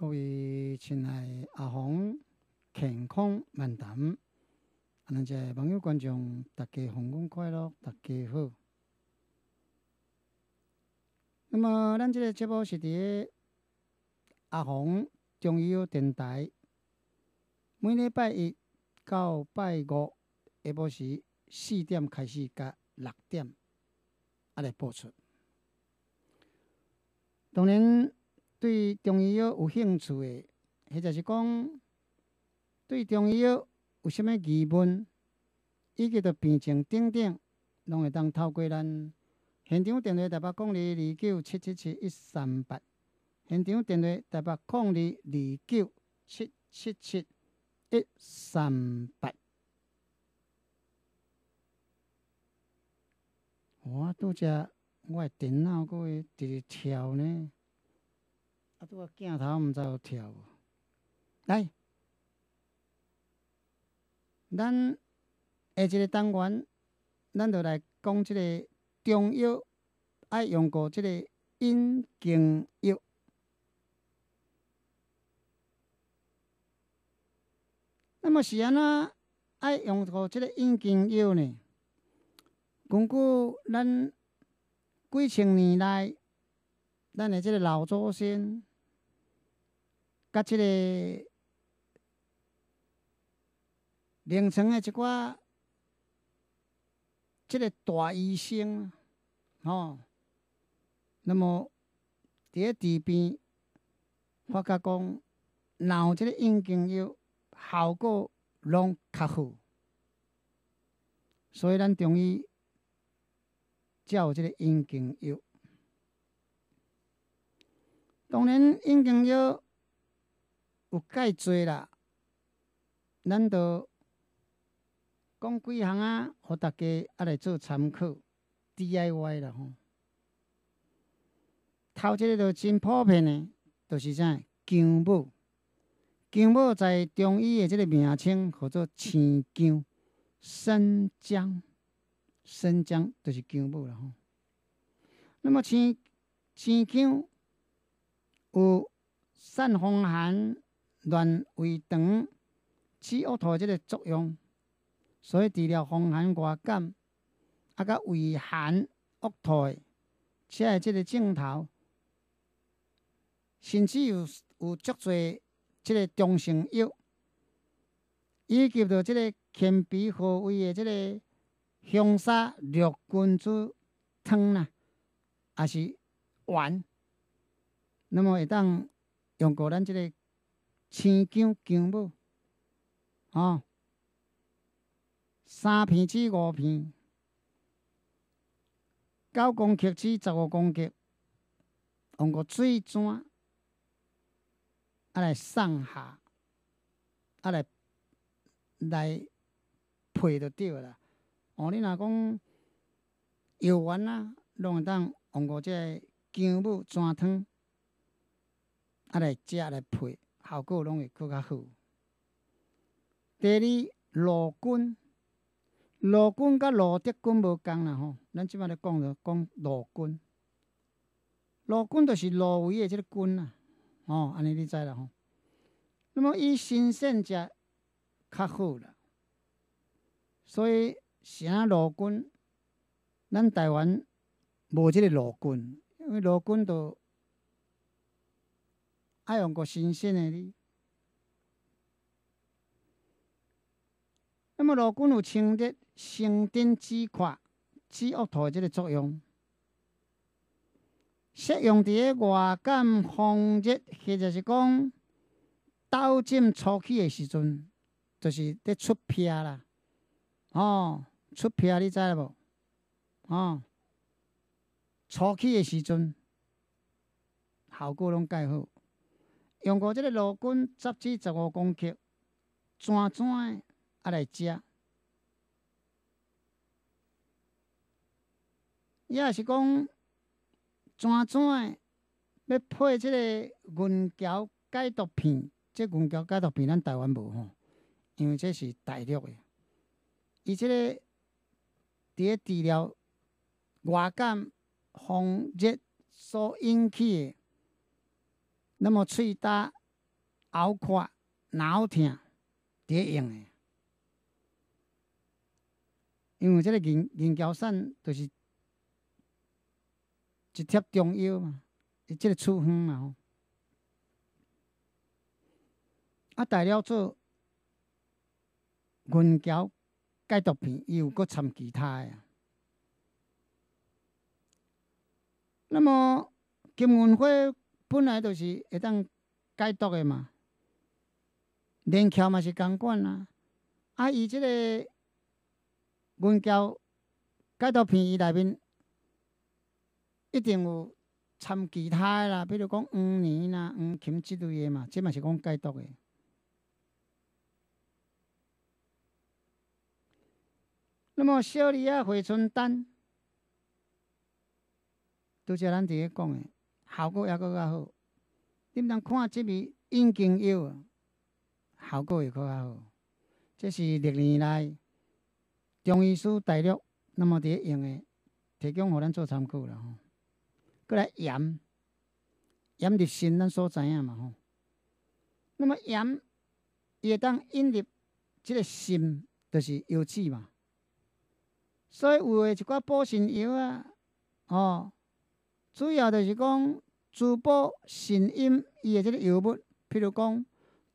各位亲爱的阿红健康万能，阿那些网友观众，大家鸿光快乐，大家好。那么，咱这个节目是伫阿红中央电台，每礼拜一到拜五，下晡时四点开始，甲六点，啊来播出。当然。对中医药有兴趣的，或者是讲对中医药有啥物疑问，伊个着病情顶顶拢会当透过咱现场电话：，台北讲二二九七七七一三八。现场电话：台北讲二二九七七七一三八。我拄则我电脑个直跳呢。啊！拄仔镜头，毋知有跳无？来，咱下一个单元，咱就来讲即个中药爱用过即个引经药。那么是安怎爱用过即个引经药呢？根据咱几千年来咱的即个老祖先。甲，即个临床诶一寡即个大医生吼，那么伫咧池边我甲讲，闹即个阴经药效果拢较好，所以咱中医叫即个阴经药。当然，阴经药。有介济啦，咱就讲几项啊，互大家啊来做参考，D I Y 啦吼。头一个就真普遍诶，就是啥姜母。姜母在中医诶，即个名称叫做青姜、生姜、生姜，就是姜母啦吼。那么，姜生姜有散风寒。暖胃、肠、止呕吐即个作用，所以治疗风寒外感，啊，甲胃寒呕吐，即个即个镜头，甚至有有足侪即个中成药，以及到即个铅笔何为诶，即个香砂六君子汤啊，也是丸，那么会当用过咱即个。青姜姜母，吼，三片至五片，九公克至十五公克，用个水煮，啊来上下，啊来来配就对个啦。哦，你若讲药丸啊，拢个当用个即姜母酸汤，啊来食来配。效果拢会更较好。第二，罗军，罗军甲罗德军无同啦吼。咱即摆咧讲着讲罗军，罗军就是罗维诶即个军啦，吼，安尼你知啦吼。那么伊新鲜者较好啦，所以啥罗军，咱台湾无即个罗军，因为罗军都。还用过新鲜的哩。那么罗汉有清热、生津止渴、止呕吐这个作用，适用伫在外感风热或者是讲痘疹初起的时阵，就是在出皮啦，哦，出皮你知了无？哦，初起的时阵，效果拢介好。用过即个罗棍十至十五公克，煎煎的啊来食。伊也是讲怎怎的，要配即个银桥解毒片。这银桥解毒片咱台湾无吼，因为这是大陆的。伊即个伫咧治疗外感风热所引起。那么，嘴打、牙垮、脑疼，第用的，因为这个银银翘散就是一贴中药嘛，伊这个处方嘛吼。啊，带了做银翘解毒片，伊有搁掺其他的。那么，金晚会。本来就是会当解毒的嘛，连翘嘛是共管啦，啊，伊这个文椒解毒片伊内面一定有掺其他的啦，比如讲黄连啦、黄芩之类的嘛，即嘛是讲解毒的。那么小李啊，回春丹，都则咱伫咧讲诶。效果也搁较好，恁通看即味引经药，效果也搁较好。这是历年来中医师大陆那么伫用诶提供互咱做参考啦吼。阁来盐，盐入心咱所知影嘛吼。那么盐也会当引入即个心，就是腰子嘛。所以有诶一寡补肾药啊，吼。主要就是讲，珠宝、神音伊个即个药物，譬如讲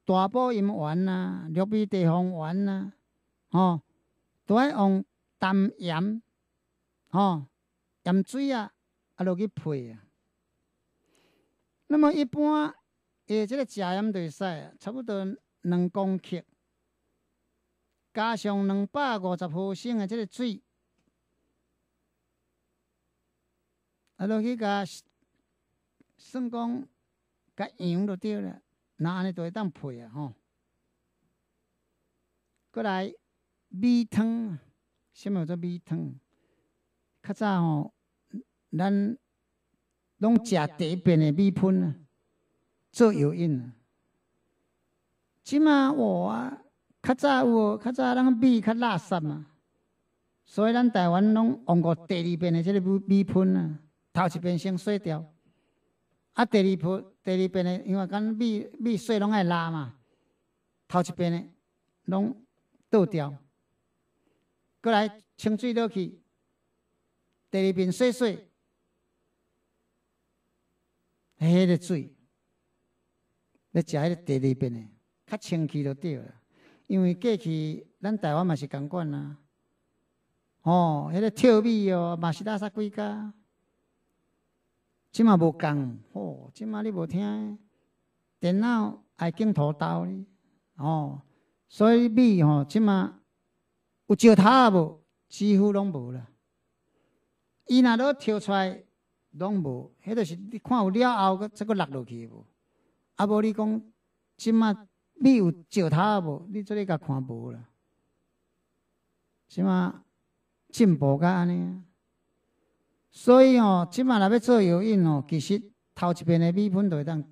大宝阴丸啊、六味地黄丸啊，吼，都爱用淡盐，吼，盐水啊，啊落去配啊。那么一般伊即个食盐就使差不多两公克，加上两百五十毫升的即个水。啊，落去甲算讲甲羊就对了，若安尼就会当配啊吼。过来米汤，虾物叫做米汤？较早吼，咱拢食第一遍的米粉啊，做油印啊。起码我啊，较早有，较早咱米较垃圾嘛，所以咱台湾拢用过第二遍的即个米米粉啊。头一边先洗掉，啊，第二步第二遍的，因为讲米米洗拢爱拉嘛，头一边的拢倒掉，过来清水落去，第二遍洗洗，迄个水，你食迄个第二遍的，较清气就对了。因为过去咱台湾嘛是钢管啊，哦，迄个臭味哦，嘛是垃圾贵咖。即嘛无共，哦，即嘛你无听，电脑爱镜头刀呢，哦，所以美哦，即嘛有石头啊无？几乎拢无啦。伊若都跳出来，拢无，迄著是你看有了后，再佫落落去无？啊无你讲，即嘛你有石头啊无？你做你甲看无啦？即嘛进步甲安尼。所以哦，即卖若要做游泳哦，其实头一片的米粉就会当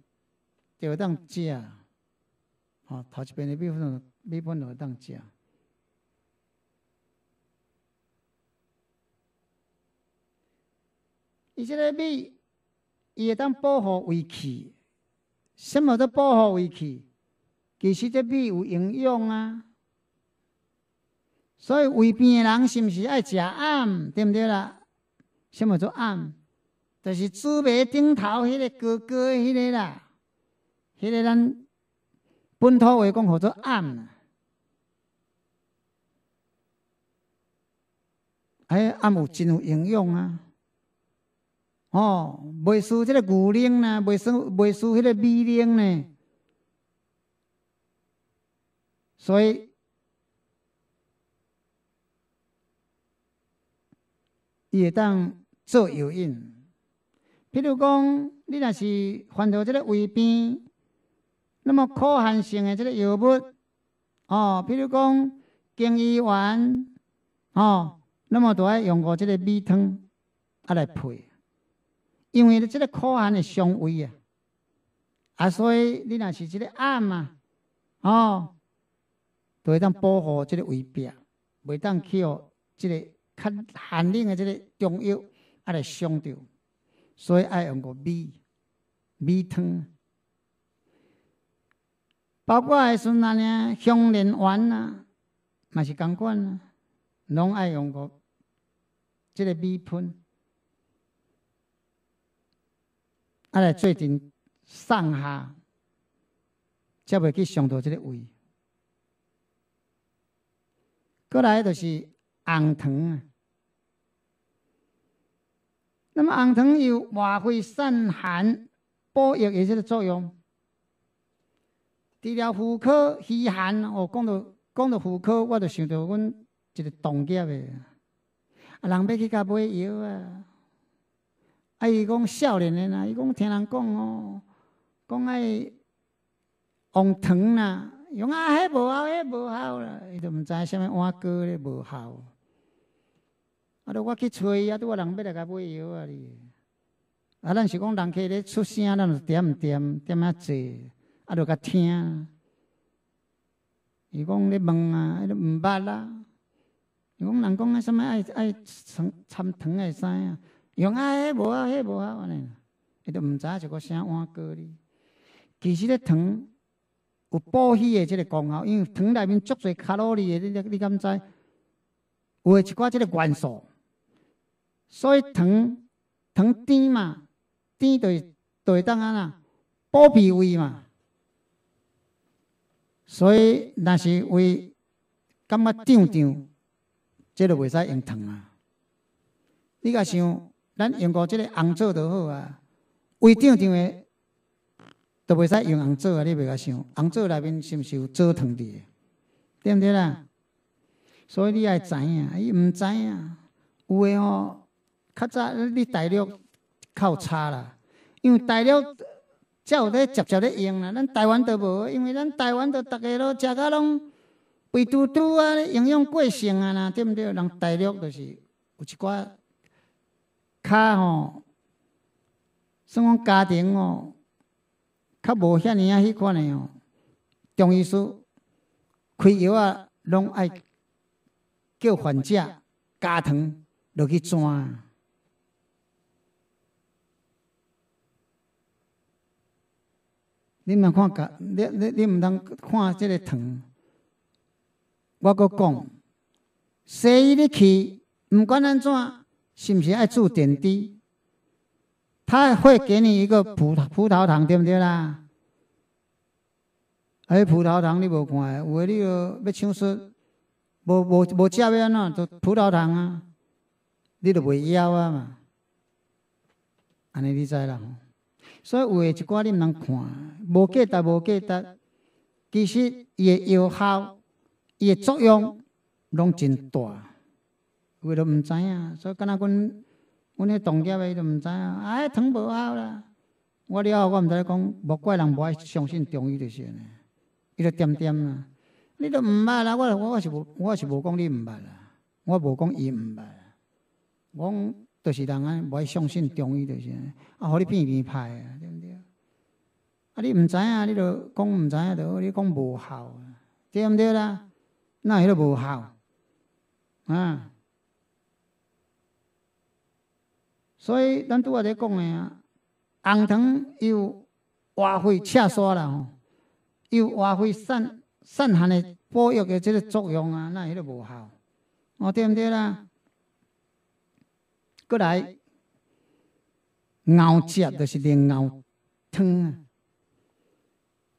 就会当食。哦，头一片的米粉，米粉就会当食。伊即个米，伊会当保护胃气，什么都保护胃气。其实这米有营养啊。所以胃病的人是毋是爱食暗，对毋对啦？什要做暗，就是猪尾顶头迄个哥哥迄个啦，迄个咱本土话讲叫做暗啊。哎，暗有真有营养啊！哦，未输这个牛奶啦，未输未输迄个米奶呢。所以，会当。做诱因。譬如讲，你若是患到这个胃病，那么可汗性的这个药物，哦，譬如讲金医丸，哦，那么都要用过这个米汤啊来配，因为你这个可汗的伤胃啊，啊，所以你若是这个暗嘛，哦，都会当保护这个胃壁，袂当去哦，这个较寒冷的这个中药。啊来上到，所以爱用个米米汤，包括阿孙那娘香莲丸啊，嘛是钢管啊，拢爱用个这个米喷，啊来做阵上下，才袂去上到这个胃，过来就是红糖啊。那么红糖有化瘀散寒、补血一些的作用。治疗妇科虚寒，我讲到讲到妇科，我就想到阮一个堂姐的，啊，人要去甲买药啊。啊，伊讲少年的啦，伊讲听人讲哦，讲爱红糖啦，用啊，迄无效，迄无效啦，伊都毋知什物碗糕咧无效。啊！都我去揣伊，啊！都我人要来甲买药啊哩。啊！咱是讲人客咧出声，咱就点点点啊坐，啊！都甲听。伊讲咧问啊，啊！咧毋捌啦。伊讲人讲啊，什么爱爱参参糖会使啊？用啊？迄无啊？迄无啊？安尼，伊都毋知一个啥碗糕哩。其实咧糖有补血的即个功效，因为糖内面足侪卡路里的，你你你敢知？有诶一寡即个元素。所以糖，糖甜嘛，甜就就当安啦，补脾胃嘛。所以若是胃感觉胀胀，这就袂使用糖啊。你甲想，咱用过即个红枣都好啊，胃胀胀的都袂使用红枣啊。你袂甲想，红枣内面是毋是有枣糖伫诶？对毋对啦？所以你爱知影？伊毋知影，有诶吼。较早你大陆较有差啦，因为大陆才有咧食食咧用啦，咱台湾都无，因为咱台湾都逐个都食到拢肥嘟嘟啊，营养过剩啊啦，对毋对？人大陆就是有一寡卡吼，算讲家庭哦，较无遐尼啊，迄款诶哦，中医师开药啊，拢爱叫患者加糖落去转。你毋通看噶，你你你唔通看这个糖。我阁讲，西医你去，唔管安怎，是毋是爱做点滴？他会给你一个葡葡萄糖，对不对啦？哎，葡萄糖你无看，有诶，你要要抢食，无无无食要安怎？就葡萄糖啊，你都袂枵啊嘛，安尼你知啦。所以有诶一寡你毋通看，无价值无价值，其实伊诶药效、伊诶作用拢真大，为了毋知影，所以敢若阮阮迄堂客伊都毋知影，迄汤无效啦！我了后我毋知咧讲，无怪人无爱相信中医就是安尼，伊著点点啦，你都毋捌啦，我我我是无我是无讲你毋捌啦，我无讲伊毋捌啦，我。就是人安袂相信中医，就是啊，互你变变歹啊，对毋对？啊，你毋知影，你著讲毋知影，著好，你讲无效，对毋对啦？那迄个无效，啊！所以咱拄仔在讲诶啊，红糖有花费赤痧啦吼，有花费散散寒诶补药诶即个作用啊，那迄个无效，哦，对毋对啦？过来，熬汁就是连熬汤啊。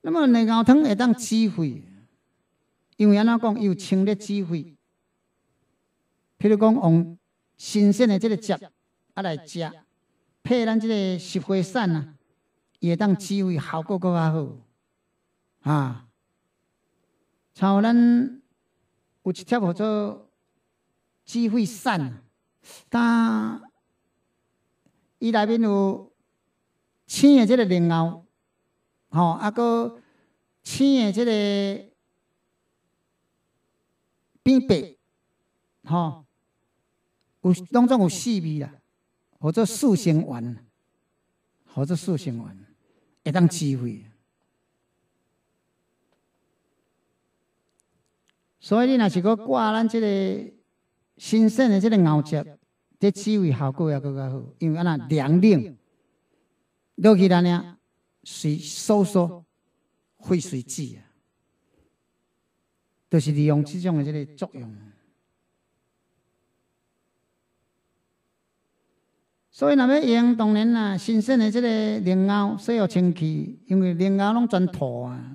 那么你熬汤也当滋补，因为安哪讲有清热滋补。譬如讲用新鲜的这个汁啊来煮，配咱这个石灰散啊，也当滋补，效果更加好啊。像咱有一条叫做滋补散啊。但伊内面有青的即个灵药，吼，阿个青的即个扁白，吼，有当中有四味啦，或者四生丸，或者四生丸，会当机会，所以你若是果挂咱这个。新鲜的这个熬汁，这气味效果也更加好，因为安那凉凉落去，阿娘水收缩，会水积啊，都是利用这种的这个作用。所以那要用，当然啦，新鲜的这个灵藕洗下清气，因为灵藕拢全土啊，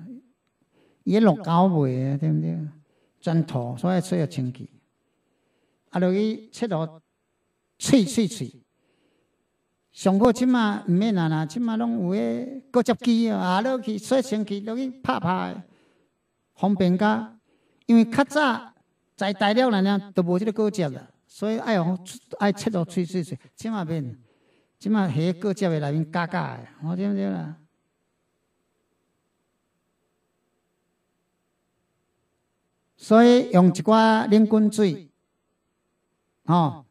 一落搞尾啊，对不对？全土，所以洗下清气。啊，落去切落脆脆脆。上好即马毋免啊啦，即马拢有个过接机啊，落去洗清气，落去拍拍方便甲。因为较早在大了啦，都无即个过接啦，所以爱用爱切落脆脆脆。即马免，即马虾过接的内面加加的，我听得啦。所以用一寡冷滚水。吼，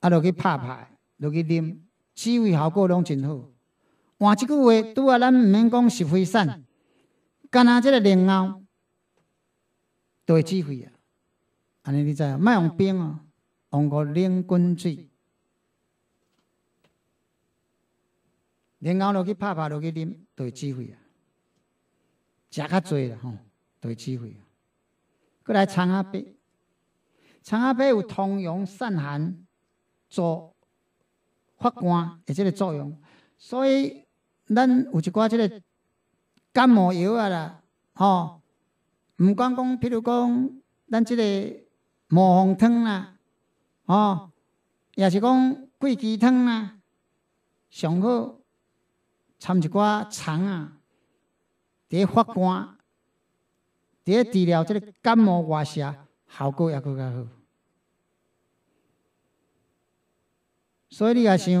啊，落去拍拍，落去啉，止血效果拢真好。换一句话，拄啊，咱毋免讲是非散，干若即个莲藕，会止血啊。安尼你知啊，卖用冰啊，用个冷滚水，莲藕落去拍拍，落去啉，会止血啊。食较济啦吼，会止血啊。过来参啊。苍耳子有通阳散寒、助发汗的这个作用，所以咱有一寡这个感冒药啊啦，吼，唔光讲，譬如讲咱这个魔红汤啦，吼，也是讲桂枝汤啦，上好掺一寡肠啊，伫一发汗，第一治疗这个感冒外邪。效果也阁较好，所以你也想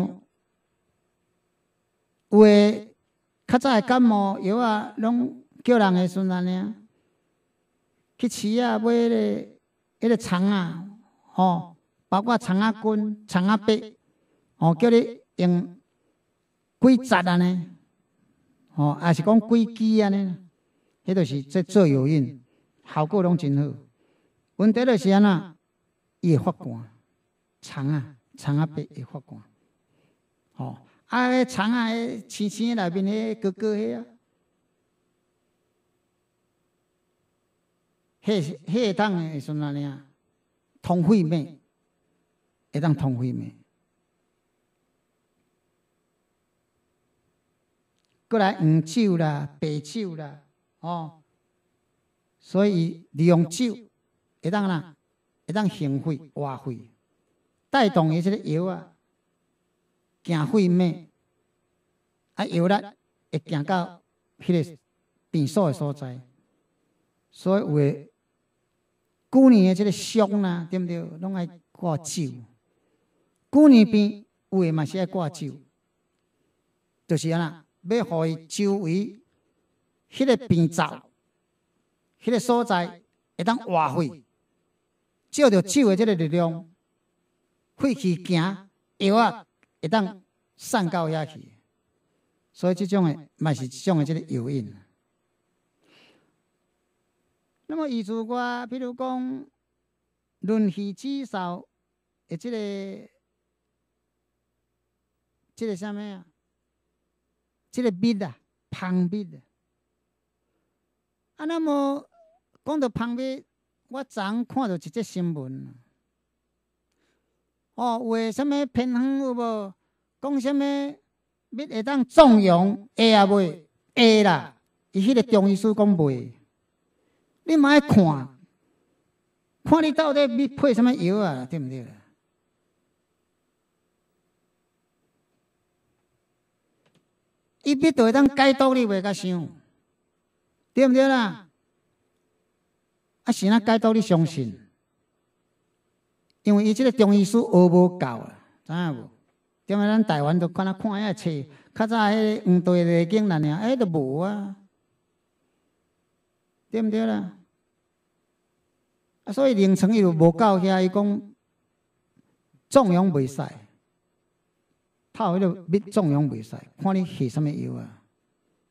有诶，较早诶感冒药啊，拢叫人诶孙安尼啊，去饲啊，买迄个迄个虫啊，吼，包括虫啊菌、虫啊白，吼，叫你用几扎安尼，吼，也是讲几机安尼，迄著是做做有用，效果拢真好。问题就是安那，伊会发光，虫啊，虫啊，白会发光，哦，啊，迄虫啊，迄星星内面迄哥哥迄啊，迄迄会当会算安尼啊？通血脉，会当通血脉。过来黄酒啦、白酒啦，哦，所以利用酒。会当呐，会当行血化血，带动伊这个油啊，行血脉，啊油啦会行到迄个病所诶所在，所以的旧年诶即个胸啊，对毋对？拢爱挂酒，旧年边有诶嘛是爱挂酒，就是啊呐，要互伊周围迄个病灶、迄个所在会当化血。借着手的这个力量，血气、行、药啊，会当散到遐去。所以这种的，嘛是即种的这个诱因。那么，以如我，比如讲，论气至少，诶，这个，这个啥物啊？这个蜜啊，胖蜜的。啊，那么讲到胖蜜。我昨昏看到一则新闻，哦，有诶，什么偏方有无？讲物欲会当壮阳，会啊袂？会啦，伊迄个中医师讲袂，你嘛爱看，看你到底配啥物药啊？对毋对？伊必会当解毒，你袂甲想，对毋对啦？是咱解到你相信，因为伊这个中医师学无够啊，知影无？踮为咱台湾都看阿看遐册，较早迄个黄帝内经那尔，哎，都无啊，对毋对啦？啊，所以临床又无够遐，伊讲壮阳袂使，泡迄个蜜壮阳袂使，看你吃什么药啊，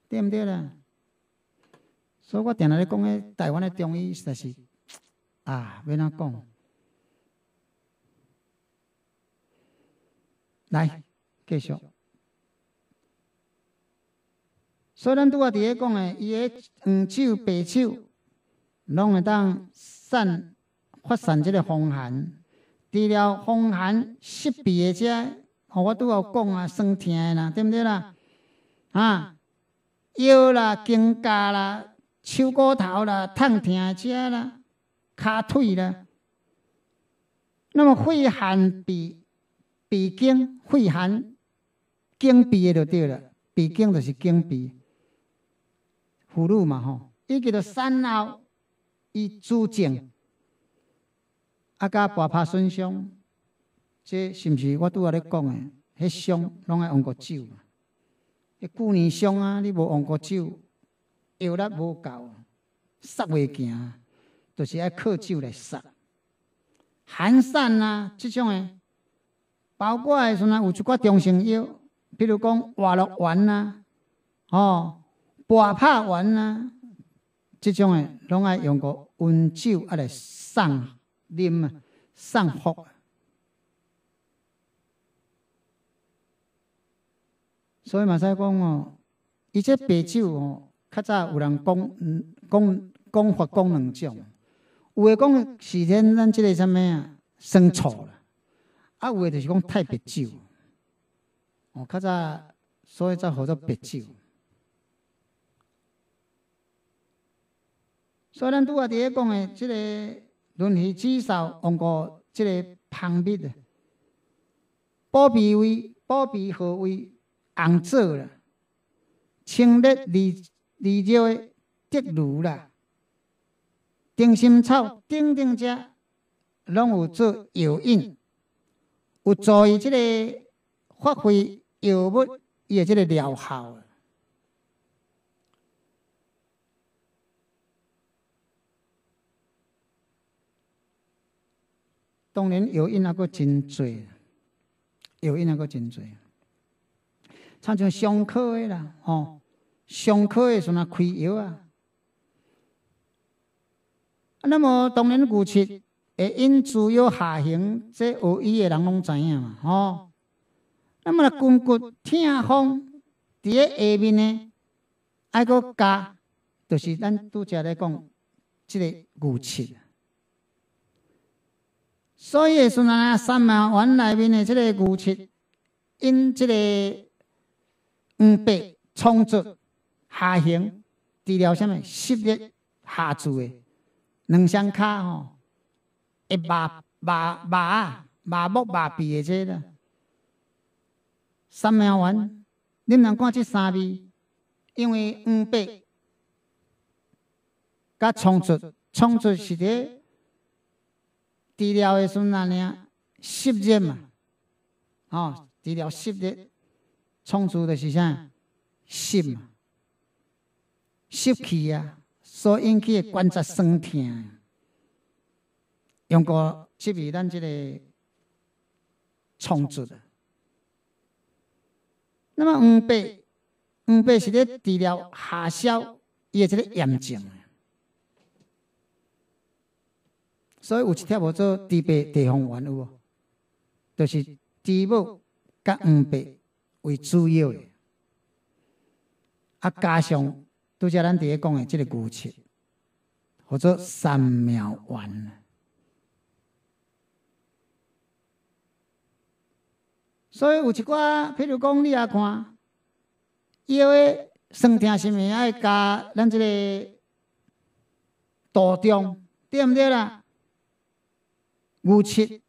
对毋对啦？所以我定定咧讲，诶，台湾的中医实在是啊，要安怎讲？来，继续。所以咱拄仔伫咧讲诶，伊个黄酒、白酒拢会当散、发散即个风寒，治疗风寒湿痹个遮，我拄仔讲啊，酸疼的啦，对毋对啦？啊，腰啦、肩胛啦。手骨头啦、痛疼者啦、骹腿啦，那么肺寒鼻鼻经，肺寒经闭就对了。鼻经就是经闭，妇女嘛吼。伊叫做产后，伊自症，啊加跋拍损伤，这是不是我拄我咧讲的？迄伤拢爱用过酒，迄旧年伤啊，你无用过酒。药力无够，杀袂行，就是爱靠酒来杀。寒山啊，即种诶，包括诶，像啊有一寡中性药，比如讲瓦乐丸啊，吼，拨拍丸啊，即种诶，拢爱用个温酒啊来送啉、啊，送服。所以嘛，使讲哦，伊即白酒哦。较早有人讲，讲讲法讲两种，有诶讲是天咱即个啥物啊生错啦，啊有诶就是讲太白酒，哦，较早所以才叫做白酒。所以咱拄仔伫咧讲诶，即个人体至少用过即个磅臂，手皮为手皮何为红枣啦，青热二。二少的竹炉啦，丁心草等等只，拢有做药引，有助于即个发挥药物伊的即个疗效。当然，药引啊佫真侪，药引啊佫真侪，参像伤科的啦，哦。上课的时阵开药啊，那么当然骨质会因主要下行，这学医的人拢知影嘛，吼。那么来筋骨痛风伫咧下面呢，爱个加，就是咱都则来讲，即个骨质。所以的时啊，三万湾内面的即个骨质，因即个黄白充足。下行治疗什么？湿热下注的，两双脚吼，一麻麻麻啊，麻木麻痹的这啦。三妙丸，恁人看这三味，因为黄柏、甲冲出冲出是的，治疗的安尼啊，湿热嘛，哦，治疗湿热，冲出的是啥？湿嘛。湿气啊，所引起的关节酸痛，用过湿气咱这个虫子的。那么黄柏，黄柏是咧治疗下消，伊即个炎症。所以有一条无做，地白地黄丸有无？就是治贝甲黄柏为主要，的，啊加上。拄则咱伫咧讲诶，即个骨质，或者三秒完。所以有一寡，譬如讲，你也看腰的酸痛是毋咪爱加咱即个驼中，对毋对啦？骨质、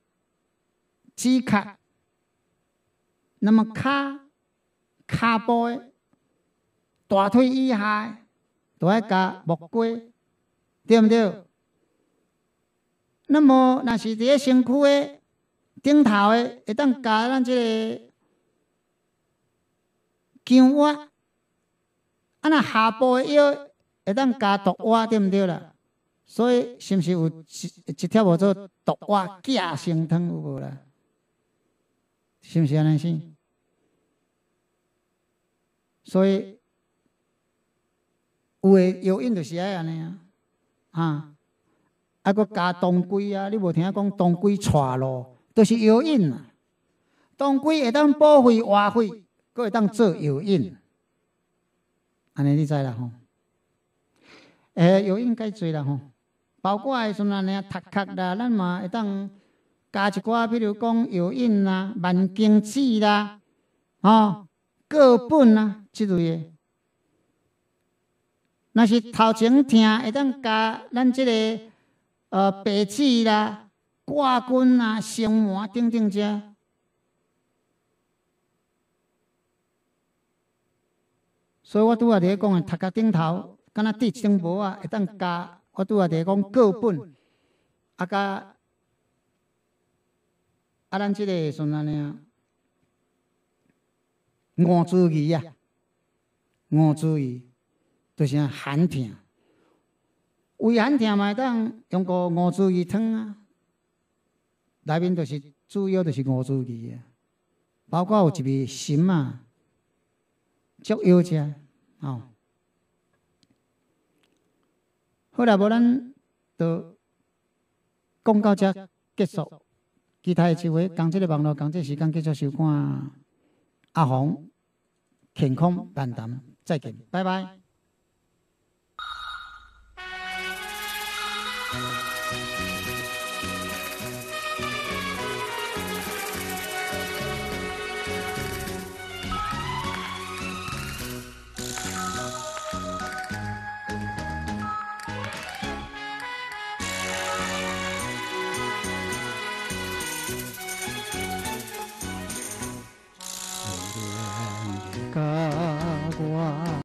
指甲，那么骹骹部、大腿以下。都爱加木瓜，对毋对？那么那是伫个身躯诶顶头诶，会当加咱即个姜啊；啊，那下部腰会当加毒瓜，对毋对啦？所以是毋是有一一条叫做毒瓜加生汤有无啦？是毋是安尼先？所以。有诶，药引就是安尼啊，啊，还阁加当归啊，你无听讲当归带路，都是药引。当归会当补肺活血，阁会当做药引。安尼你知啦吼，诶，药引改侪啦吼，包括像安尼啊，头壳啦，咱嘛会当加一寡，比如讲药引啦、万金子啦、吼、果本啊之类诶。啊，是头前听会当加咱即个呃白纸啦、挂棍啦、生毛等等遮，所以我拄仔咧讲诶，头壳顶头，敢若地青薄啊，会当加我拄仔咧讲果本，啊甲啊咱即个算哪啊，五注意啊，五铢鱼。就是寒痛，胃寒痛，嘛，呾用个乌鸡汤啊，内面就是主要就是乌鸡啊，包括有一个参啊，足腰食吼。好啦，无咱就讲到这结束，其他的机会讲这个网络讲这时间继续收看阿红健康访谈，再见，拜拜。